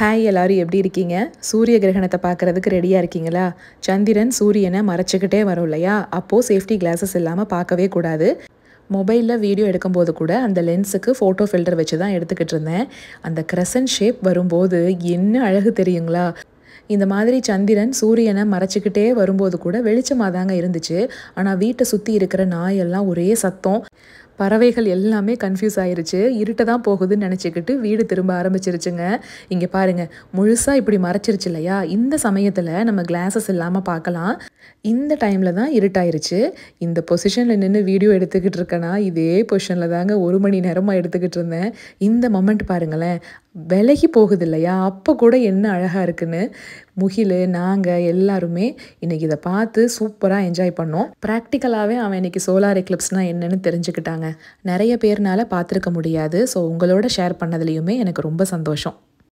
hi எல்லோரும் எப்படி இருக்கீங்க சூரிய கிரகணத்தை பார்க்குறதுக்கு ரெடியாக இருக்கீங்களா சந்திரன் சூரியனை மறைச்சிக்கிட்டே வரும் இல்லையா அப்போது சேஃப்டி கிளாஸஸ் இல்லாமல் பார்க்கவே கூடாது மொபைலில் வீடியோ எடுக்கும்போது கூட அந்த லென்ஸுக்கு ஃபோட்டோ ஃபில்டர் வச்சு தான் எடுத்துக்கிட்டு இருந்தேன் அந்த கிரசன் ஷேப் வரும்போது என்ன அழகு தெரியுங்களா இந்த மாதிரி சந்திரன் சூரியனை மறைச்சிக்கிட்டே வரும்போது கூட வெளிச்சமாக தாங்க இருந்துச்சு ஆனால் வீட்டை சுற்றி இருக்கிற நாயெல்லாம் ஒரே சத்தம் பறவைகள் எல்லாமே கன்ஃபியூஸ் ஆயிருச்சு இருட்டை தான் போகுதுன்னு நினச்சிக்கிட்டு வீடு திரும்ப ஆரம்பிச்சிருச்சுங்க இங்கே பாருங்கள் முழுசாக இப்படி மறைச்சிருச்சு இல்லையா இந்த சமயத்தில் நம்ம கிளாஸஸ் இல்லாமல் பார்க்கலாம் இந்த டைமில் தான் இருட்டாயிருச்சு இந்த பொசிஷனில் நின்று வீடியோ எடுத்துக்கிட்டு இருக்கேனா இதே பொசிஷனில் தாங்க ஒரு மணி நேரமாக எடுத்துக்கிட்டு இருந்தேன் இந்த மொமெண்ட் பாருங்களேன் விலகி போகுது இல்லையா அப்போ கூட என்ன அழகாக இருக்குன்னு முகில் நாங்கள் எல்லாருமே இன்றைக்கி இதை பார்த்து சூப்பராக என்ஜாய் பண்ணோம் ப்ராக்டிக்கலாகவே அவன் இன்றைக்கி சோலார் எக்லிப்ஸ்னால் என்னென்னு தெரிஞ்சுக்கிட்டாங்க நிறைய பேர்னால் பார்த்துருக்க முடியாது ஸோ உங்களோட ஷேர் பண்ணதுலேயுமே எனக்கு ரொம்ப சந்தோஷம்